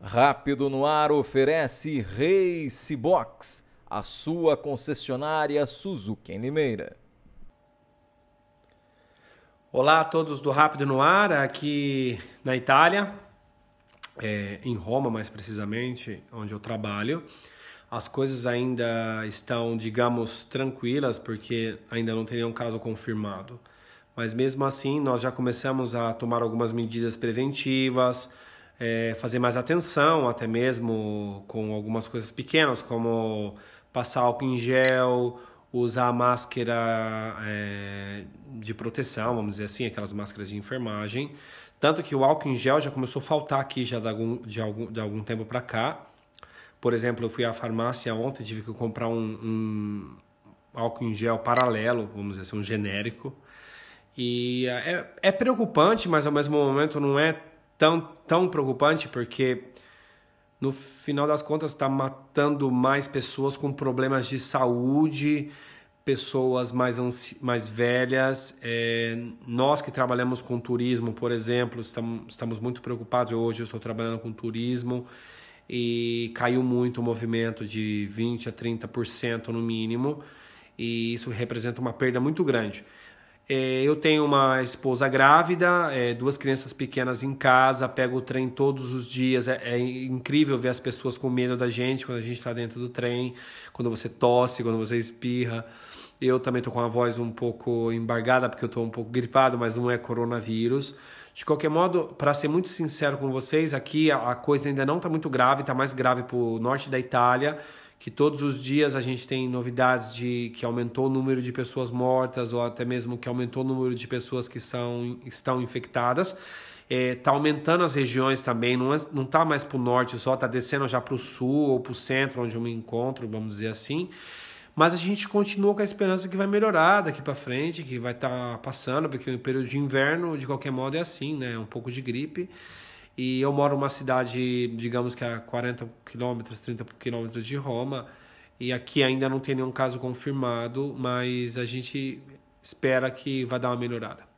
Rápido no Ar oferece Race Box, a sua concessionária Suzuki em Limeira. Olá a todos do Rápido no Ar, aqui na Itália, é, em Roma mais precisamente, onde eu trabalho. As coisas ainda estão, digamos, tranquilas, porque ainda não tem nenhum caso confirmado. Mas mesmo assim, nós já começamos a tomar algumas medidas preventivas, é, fazer mais atenção, até mesmo com algumas coisas pequenas, como passar álcool em gel, usar máscara é, de proteção, vamos dizer assim, aquelas máscaras de enfermagem. Tanto que o álcool em gel já começou a faltar aqui já de algum, de algum, de algum tempo para cá. Por exemplo, eu fui à farmácia ontem, tive que comprar um, um álcool em gel paralelo, vamos dizer assim, um genérico. E é, é preocupante, mas ao mesmo momento não é tão, tão preocupante porque no final das contas está matando mais pessoas com problemas de saúde, pessoas mais, mais velhas. É, nós que trabalhamos com turismo, por exemplo, estamos, estamos muito preocupados. Hoje eu estou trabalhando com turismo e caiu muito o movimento de 20% a 30% no mínimo, e isso representa uma perda muito grande. É, eu tenho uma esposa grávida, é, duas crianças pequenas em casa, pego o trem todos os dias. É, é incrível ver as pessoas com medo da gente quando a gente está dentro do trem, quando você tosse, quando você espirra. Eu também estou com a voz um pouco embargada, porque eu estou um pouco gripado, mas não é coronavírus. De qualquer modo, para ser muito sincero com vocês, aqui a, a coisa ainda não está muito grave, está mais grave para o norte da Itália que todos os dias a gente tem novidades de que aumentou o número de pessoas mortas ou até mesmo que aumentou o número de pessoas que são, estão infectadas. Está é, tá aumentando as regiões também, não está é, mais para o norte só, está descendo já para o sul ou para o centro, onde eu me encontro, vamos dizer assim. Mas a gente continua com a esperança que vai melhorar daqui para frente, que vai estar tá passando, porque o período de inverno, de qualquer modo, é assim, né? É um pouco de gripe. E eu moro numa cidade, digamos que a 40 quilômetros, 30 quilômetros de Roma. E aqui ainda não tem nenhum caso confirmado, mas a gente espera que vá dar uma melhorada.